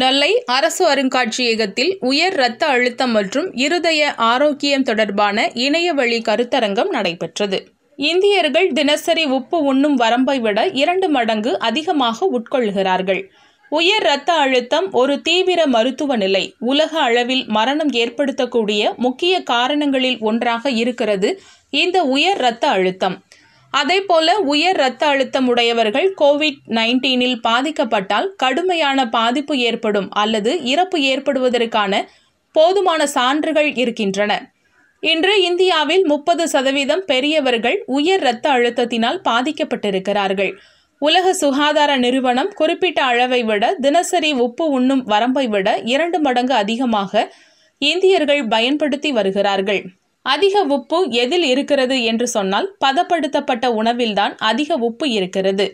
நெல்லை அரசு அருங்காட்சியகத்தில் உயர் இரத்த அழுத்தம் மற்றும் இருதய ஆரோக்கியம் தொடர்பான இணையவழி கருத்தரங்கம் நடைபெற்றது இந்தியர்கள் தினசரி உப்பு உண்ணும் வரம்பை விட இரண்டு மடங்கு அதிகமாக உட்கொள்கிறார்கள் உயர் இரத்த அழுத்தம் ஒரு தீவிர மருத்துவ நிலை உலக அளவில் மரணம் ஏற்படுத்தக்கூடிய முக்கிய காரணங்களில் ஒன்றாக இருக்கிறது இந்த உயர் இரத்த அழுத்தம் அதே போல உயர் இரத்த அழுத்தம் உடையவர்கள் கோவிட் நைன்டீனில் பாதிக்கப்பட்டால் கடுமையான பாதிப்பு ஏற்படும் அல்லது இறப்பு ஏற்படுவதற்கான போதுமான சான்றுகள் இருக்கின்றன இன்று இந்தியாவில் முப்பது சதவீதம் பெரியவர்கள் உயர் இரத்த அழுத்தத்தினால் பாதிக்கப்பட்டிருக்கிறார்கள் உலக சுகாதார நிறுவனம் குறிப்பிட்ட அளவை விட தினசரி உப்பு உண்ணும் வரம்பை விட இரண்டு மடங்கு அதிகமாக இந்தியர்கள் பயன்படுத்தி வருகிறார்கள் அதிக உப்பு எதில் இருக்கிறது என்று சொன்னால் பதப்படுத்தப்பட்ட உணவில்தான் அதிக உப்பு இருக்கிறது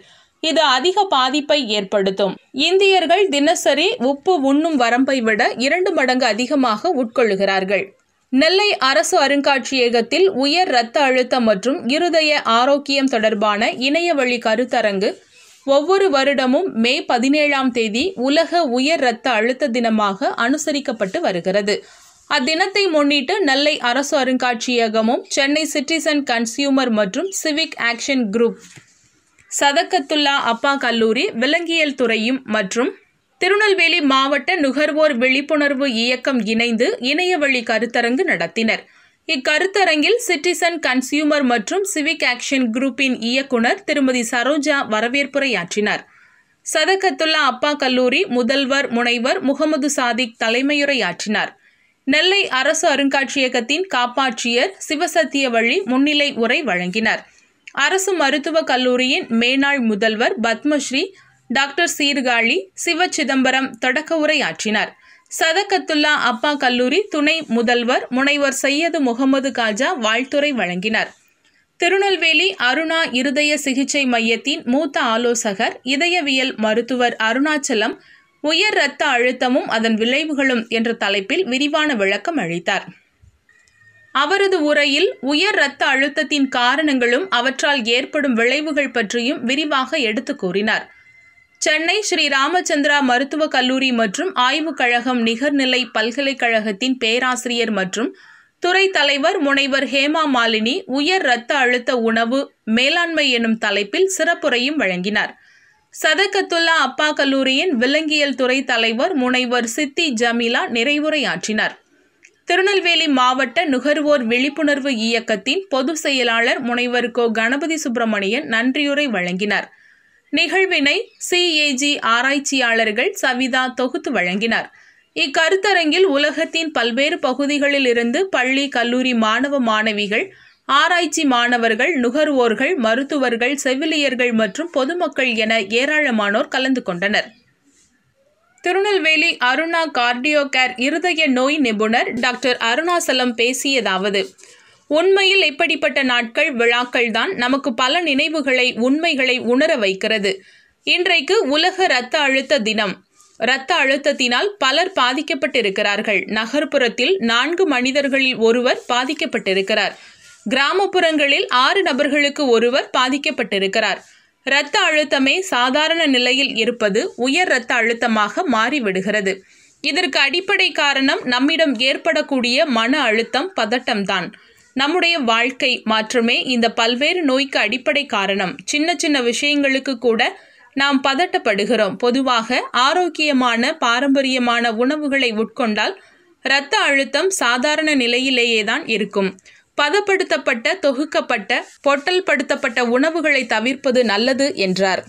இது அதிக பாதிப்பை ஏற்படுத்தும் இந்தியர்கள் தினசரி உப்பு உண்ணும் வரம்பை விட இரண்டு மடங்கு அதிகமாக உட்கொள்ளுகிறார்கள் நெல்லை அரசு அருங்காட்சியகத்தில் உயர் இரத்த அழுத்தம் மற்றும் இருதய ஆரோக்கியம் தொடர்பான இணையவழி கருத்தரங்கு ஒவ்வொரு வருடமும் மே பதினேழாம் தேதி உலக உயர் இரத்த அழுத்த தினமாக அனுசரிக்கப்பட்டு வருகிறது அத்தினத்தை முன்னிட்டு நெல்லை அரசு அருங்காட்சியகமும் சென்னை சிட்டிசன் கன்சியூமர் மற்றும் civic action group Sathakathullah Appa கல்லூரி விலங்கியல் துறையும் மற்றும் திருநெல்வேலி மாவட்ட நுகர்வோர் விழிப்புணர்வு இயக்கம் இணைந்து இணையவழி கருத்தரங்கு நடத்தினர் இக்கருத்தரங்கில் சிட்டிசன் கன்சியூமர் மற்றும் சிவிக் ஆக்ஷன் குரூப்பின் இயக்குனர் திருமதி சரோஜா வரவேற்புரையாற்றினார் சதகத்துல்லா அப்பா கல்லூரி முதல்வர் முனைவர் முகமது சாதிக் தலைமையுரையாற்றினார் நெல்லை அரசு அருங்காட்சியகத்தின் காப்பாட்சியர் சிவசத்தியவள்ளி முன்னிலை உரை வழங்கினார் அரசு மருத்துவக் கல்லூரியின் மேனாள் முதல்வர் பத்மஸ்ரீ டாக்டர் சீர்காழி சிவ சிதம்பரம் தொடக்க உரையாற்றினார் சதகத்துல்லா அப்பா கல்லூரி துணை முதல்வர் முனைவர் சையது முகமது காஜா வாழ்த்துறை வழங்கினார் திருநெல்வேலி அருணா இருதய சிகிச்சை மையத்தின் மூத்த ஆலோசகர் இதயவியல் மருத்துவர் அருணாச்சலம் உயர் இரத்த அழுத்தமும் அதன் விளைவுகளும் என்ற தலைப்பில் விரிவான விளக்கம் அளித்தார் அவரது உரையில் உயர் இரத்த அழுத்தத்தின் காரணங்களும் அவற்றால் ஏற்படும் விளைவுகள் பற்றியும் விரிவாக எடுத்து கூறினார் சென்னை ஸ்ரீ ராமச்சந்திரா மருத்துவக் கல்லூரி மற்றும் ஆய்வுக் கழகம் நிகர்நிலை பல்கலைக்கழகத்தின் பேராசிரியர் மற்றும் துறை தலைவர் முனைவர் ஹேமா மாலினி உயர் இரத்த அழுத்த உணவு மேலாண்மை எனும் தலைப்பில் சிறப்புரையும் வழங்கினார் சதகத்துல்லா அப்பா கல்லூரியின் விலங்கியல் துறை தலைவர் முனைவர் சித்தி ஜமீலா நிறைவுரையாற்றினார் திருநெல்வேலி மாவட்ட நுகர்வோர் விழிப்புணர்வு இயக்கத்தின் பொதுச் செயலாளர் முனைவர் கோ கணபதி சுப்பிரமணியன் நன்றியுரை வழங்கினார் நிகழ்வினை சிஏஜி ஆராய்ச்சியாளர்கள் சவிதா தொகுத்து வழங்கினார் இக்கருத்தரங்கில் உலகத்தின் பல்வேறு பகுதிகளில் இருந்து பள்ளி கல்லூரி மாணவ மாணவிகள் ஆராய்ச்சி மாணவர்கள் நுகர்வோர்கள் மருத்துவர்கள் செவிலியர்கள் மற்றும் பொதுமக்கள் என ஏராளமானோர் கலந்து கொண்டனர் திருநெல்வேலி அருணா கார்டியோ கேர் இருதய நோய் நிபுணர் டாக்டர் அருணாசலம் பேசியதாவது உண்மையில் இப்படிப்பட்ட நாட்கள் விழாக்கள் தான் நமக்கு பல நினைவுகளை உண்மைகளை உணர வைக்கிறது இன்றைக்கு உலக இரத்த அழுத்த தினம் இரத்த அழுத்தத்தினால் பலர் பாதிக்கப்பட்டிருக்கிறார்கள் நகர்ப்புறத்தில் நான்கு மனிதர்களில் ஒருவர் பாதிக்கப்பட்டிருக்கிறார் கிராமப்புறங்களில் ஆறு நபர்களுக்கு ஒருவர் பாதிக்கப்பட்டிருக்கிறார் இரத்த அழுத்தமே சாதாரண நிலையில் இருப்பது உயர் இரத்த அழுத்தமாக மாறிவிடுகிறது இதற்கு அடிப்படை காரணம் நம்மிடம் ஏற்படக்கூடிய மன அழுத்தம் பதட்டம்தான் நம்முடைய வாழ்க்கை மாற்றமே இந்த பல்வேறு நோய்க்கு அடிப்படை காரணம் சின்ன சின்ன விஷயங்களுக்கு கூட நாம் பதட்டப்படுகிறோம் பொதுவாக ஆரோக்கியமான பாரம்பரியமான உணவுகளை உட்கொண்டால் இரத்த அழுத்தம் சாதாரண நிலையிலேயே தான் இருக்கும் பதப்படுத்தப்பட்ட தொகுக்கப்பட்ட பொட்டல்படுத்தப்பட்ட உணவுகளை தவிர்ப்பது நல்லது என்றார்